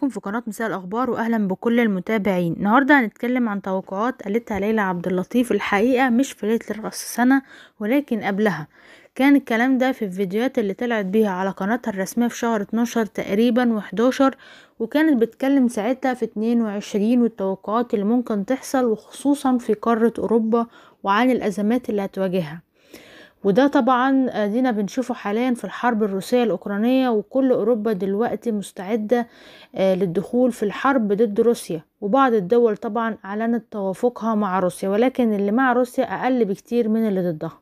بكم في قناة مساء الأخبار وأهلا بكل المتابعين النهاردة هنتكلم عن توقعات قالتها ليلى عبد اللطيف الحقيقة مش في ليلة رأس السنة ولكن قبلها كان الكلام ده في الفيديوهات اللي طلعت بيها على قناتها الرسمية في شهر 12 تقريبا و11 وكانت بتكلم ساعتها في 22 والتوقعات اللي ممكن تحصل وخصوصا في قارة أوروبا وعن الأزمات اللي هتواجهها وده طبعا آه، دينا بنشوفه حاليا في الحرب الروسية الاوكرانية وكل اوروبا دلوقتي مستعدة آه، للدخول في الحرب ضد روسيا وبعض الدول طبعا اعلنت توافقها مع روسيا ولكن اللي مع روسيا اقل بكتير من اللي ضدها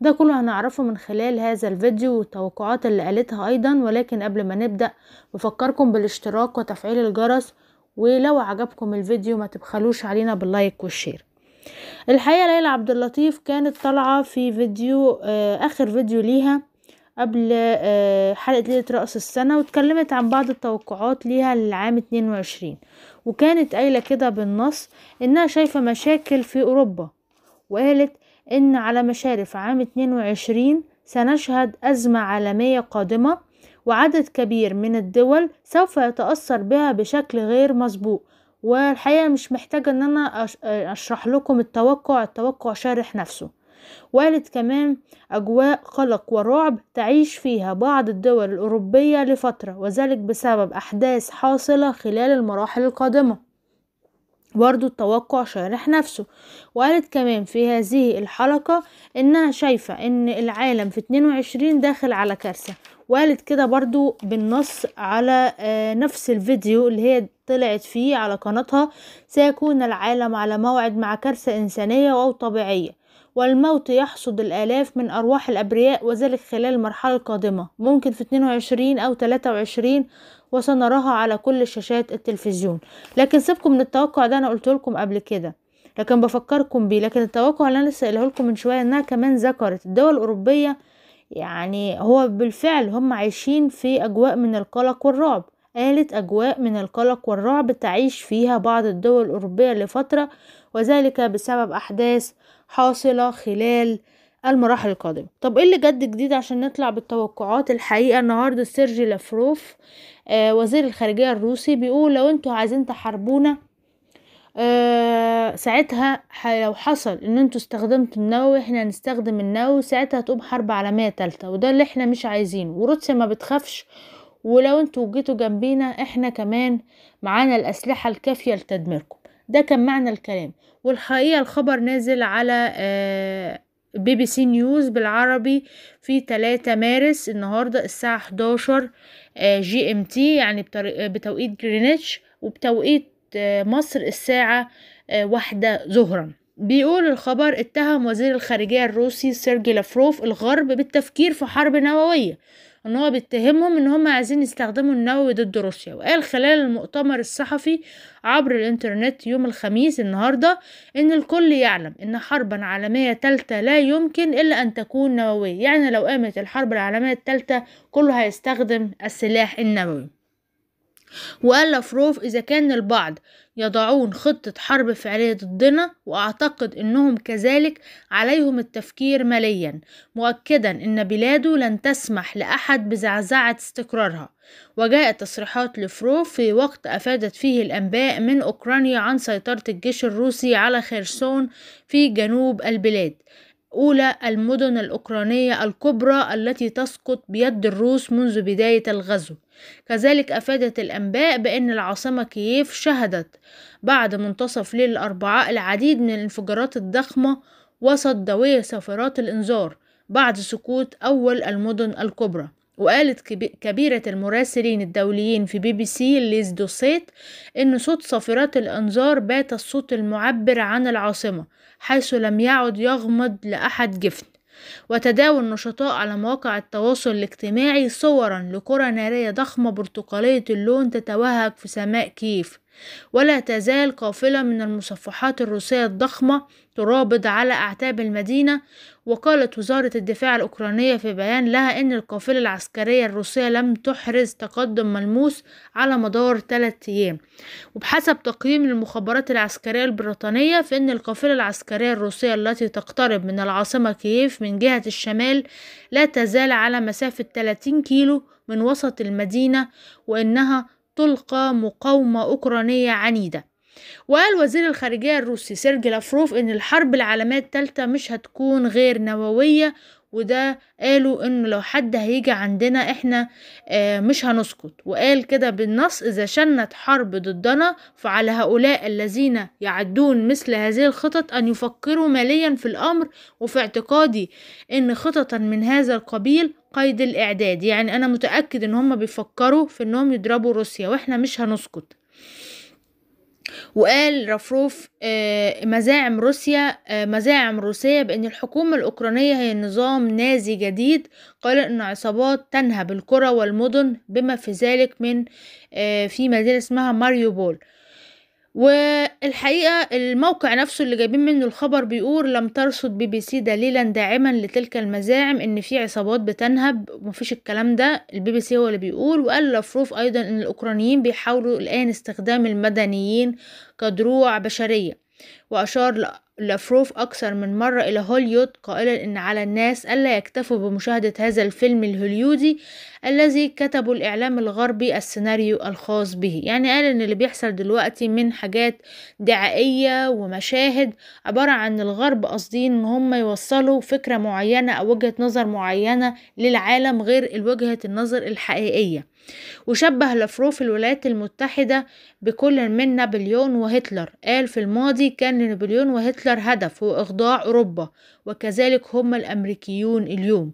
ده كله هنعرفه من خلال هذا الفيديو والتوقعات اللي قالتها ايضا ولكن قبل ما نبدأ بفكركم بالاشتراك وتفعيل الجرس ولو عجبكم الفيديو ما تبخلوش علينا باللايك والشير الحقيقة ليلى عبد اللطيف كانت طالعة في فيديو آه، آخر فيديو ليها قبل آه، حلقة ليلة رأس السنة واتكلمت عن بعض التوقعات ليها للعام 22 وكانت قايلة كده بالنص إنها شايفة مشاكل في أوروبا وقالت إن على مشارف عام 22 سنشهد أزمة عالمية قادمة وعدد كبير من الدول سوف يتأثر بها بشكل غير مسبوق والحقيقة مش محتاجة ان انا اشرح لكم التوقع التوقع شارح نفسه وقالت كمان أجواء قلق ورعب تعيش فيها بعض الدول الأوروبية لفترة وذلك بسبب أحداث حاصلة خلال المراحل القادمة برضو التوقع شارح نفسه وقالت كمان في هذه الحلقة إنها شايفة إن العالم في 22 داخل على كارثة وقالت كده برضو بالنص على آه، نفس الفيديو اللي هي طلعت فيه على قناتها سيكون العالم على موعد مع كارثة إنسانية أو طبيعية والموت يحصد الآلاف من أرواح الأبرياء وذلك خلال المرحلة القادمة ممكن في 22 أو 23 وسنراها على كل شاشات التلفزيون لكن سيبكم من التوقع ده أنا قلت لكم قبل كده لكن بفكركم بيه لكن التوقع اللي أنا لسه لكم من شوية إنها كمان ذكرت الدول الأوروبية يعني هو بالفعل هم عايشين في أجواء من القلق والرعب قالت أجواء من القلق والرعب تعيش فيها بعض الدول الأوروبية لفترة وذلك بسبب أحداث حاصلة خلال المراحل القادمة طب ايه اللي جد جديد عشان نطلع بالتوقعات الحقيقة النهاردة سيرجي لافروف آه وزير الخارجية الروسي بيقول لو انتوا عايزين تحاربونا آه، ساعتها لو حصل ان انتوا استخدمتوا النووي احنا هنستخدم النووي ساعتها تقوم حرب عالمية تالتة وده اللي احنا مش عايزينه وروسيا ما بتخافش ولو انتوا جيتوا جنبينا احنا كمان معانا الاسلحة الكافية لتدميركم ده كان معنى الكلام والحقيقة الخبر نازل على آه، بي بي سي نيوز بالعربي في 3 مارس النهاردة الساعة 11 آه، جي ام تي يعني بتوقيت جرينتش وبتوقيت مصر الساعة آه، واحدة ظهرا بيقول الخبر اتهم وزير الخارجية الروسي سيرجي لافروف الغرب بالتفكير في حرب نووية ان هو بيتهمهم ان هم عايزين يستخدموا النووي ضد روسيا وقال خلال المؤتمر الصحفي عبر الانترنت يوم الخميس النهاردة ان الكل يعلم ان حربا عالمية تالتة لا يمكن الا ان تكون نووية يعني لو قامت الحرب العالمية التالتة كله هيستخدم السلاح النووي وقال لفروف إذا كان البعض يضعون خطة حرب فعلية ضدنا وأعتقد أنهم كذلك عليهم التفكير مليا مؤكدا أن بلاده لن تسمح لأحد بزعزعة استقرارها وجاءت تصريحات لفروف في وقت أفادت فيه الأنباء من أوكرانيا عن سيطرة الجيش الروسي على خيرسون في جنوب البلاد أولى المدن الأوكرانية الكبرى التي تسقط بيد الروس منذ بداية الغزو كذلك أفادت الأنباء بأن العاصمة كييف شهدت بعد منتصف ليل الأربعاء العديد من الانفجارات الضخمة وسط دوية سفارات الإنذار بعد سقوط أول المدن الكبرى وقالت كبيرة المراسلين الدوليين في بي بي سي ليز دوسيت إن صوت صافرات الأنذار بات الصوت المعبر عن العاصمة حيث لم يعد يغمض لأحد جفن وتداول النشطاء على مواقع التواصل الاجتماعي صورا لقرى نارية ضخمة برتقالية اللون تتوهج في سماء كييف ولا تزال قافلة من المصفحات الروسية الضخمة ترابض على أعتاب المدينة وقالت وزارة الدفاع الأوكرانية في بيان لها أن القافلة العسكرية الروسية لم تحرز تقدم ملموس على مدار ثلاثة أيام وبحسب تقييم المخابرات العسكرية البريطانية فإن القافلة العسكرية الروسية التي تقترب من العاصمة كييف من جهة الشمال لا تزال على مسافة 30 كيلو من وسط المدينة وإنها تلقى مقاومة أوكرانية عنيدة وقال وزير الخارجية الروسي سيرجي لافروف إن الحرب العالمية الثالثة مش هتكون غير نووية وده قالوا إنه لو حد هيجي عندنا إحنا آه مش هنسكت وقال كده بالنص إذا شنت حرب ضدنا فعلى هؤلاء الذين يعدون مثل هذه الخطط أن يفكروا ماليا في الأمر وفي اعتقادي إن خططا من هذا القبيل قيد الإعداد يعني أنا متأكد إن هم بيفكروا في إنهم يضربوا روسيا وإحنا مش هنسكت وقال رفروف آه، مزاعم روسيا آه، مزاعم روسية بأن الحكومة الأوكرانية هي نظام نازي جديد قال أن عصابات تنهب القرى والمدن بما في ذلك من آه، في مدينة اسمها ماريوبول والحقيقة الموقع نفسه اللي جايبين منه الخبر بيقول لم ترصد بي بي سي دليلا داعما لتلك المزاعم ان في عصابات بتنهب ومفيش الكلام ده البي بي سي هو اللي بيقول وقال لفروف ايضا ان الاوكرانيين بيحاولوا الان استخدام المدنيين كدروع بشرية واشار لفروف اكثر من مرة الى هوليود قائلا ان على الناس الا يكتفوا بمشاهدة هذا الفيلم الهوليودي الذي كتبوا الإعلام الغربي السيناريو الخاص به يعني قال إن اللي بيحصل دلوقتي من حاجات دعائية ومشاهد عبارة عن الغرب قاصدين إن هم يوصلوا فكرة معينة أو وجهة نظر معينة للعالم غير وجهة النظر الحقيقية وشبه لفروف في الولايات المتحدة بكل من نابليون وهتلر قال في الماضي كان لنابليون وهتلر هدف هو إخضاع أوروبا وكذلك هم الأمريكيون اليوم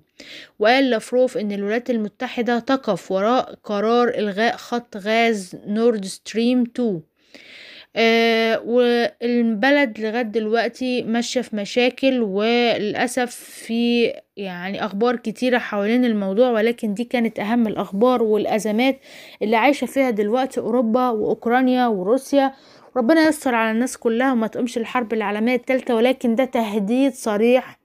وقال لافروف إن الولايات المتحدة تقف وراء قرار إلغاء خط غاز نورد ستريم 2 آه والبلد لغاية دلوقتي ماشية في مشاكل وللأسف في يعني أخبار كتيرة حوالين الموضوع ولكن دي كانت أهم الأخبار والأزمات اللي عايشة فيها دلوقتي أوروبا وأوكرانيا وروسيا ربنا يستر على الناس كلها وما تقومش الحرب العالمية التالتة ولكن ده تهديد صريح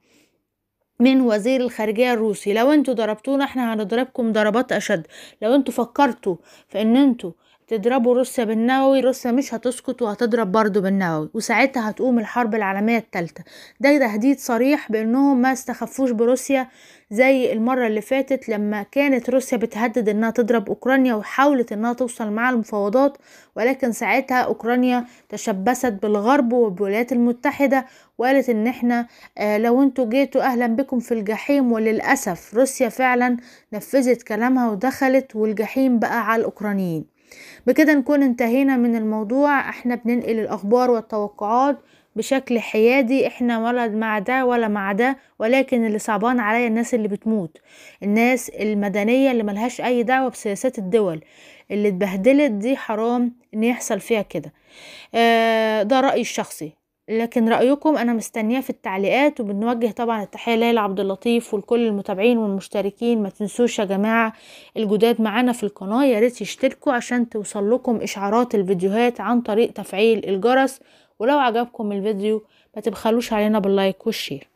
من وزير الخارجية الروسي لو انتوا ضربتونا احنا هنضربكم ضربات اشد لو انتوا فكرتوا في ان انتوا تضربوا روسيا بالنووي روسيا مش هتسكت وهتضرب برضه بالنووي وساعتها هتقوم الحرب العالمية الثالثة ده تهديد صريح بأنهم ما استخفوش بروسيا زي المرة اللي فاتت لما كانت روسيا بتهدد انها تضرب اوكرانيا وحاولت انها توصل مع المفاوضات ولكن ساعتها اوكرانيا تشبثت بالغرب وبالولايات المتحدة وقالت ان احنا آه، لو انتوا جيتوا اهلا بكم في الجحيم وللأسف روسيا فعلا نفذت كلامها ودخلت والجحيم بقى على الاوكرانيين بكده نكون انتهينا من الموضوع احنا بننقل الاخبار والتوقعات بشكل حيادي احنا ولا مع ده ولا مع ده ولكن اللي صعبان عليا الناس اللي بتموت الناس المدنية اللي ملهاش اي دعوة بسياسات الدول اللي اتبهدلت دي حرام ان يحصل فيها كده آه ده رأيي الشخصي لكن رايكم انا مستنياه في التعليقات وبنوجه طبعا التحيه ليلى عبد اللطيف ولكل المتابعين والمشتركين ما تنسوش يا جماعه الجداد معانا في القناه يا ريت يشتركوا عشان توصل لكم اشعارات الفيديوهات عن طريق تفعيل الجرس ولو عجبكم الفيديو ما تبخلوش علينا باللايك والشير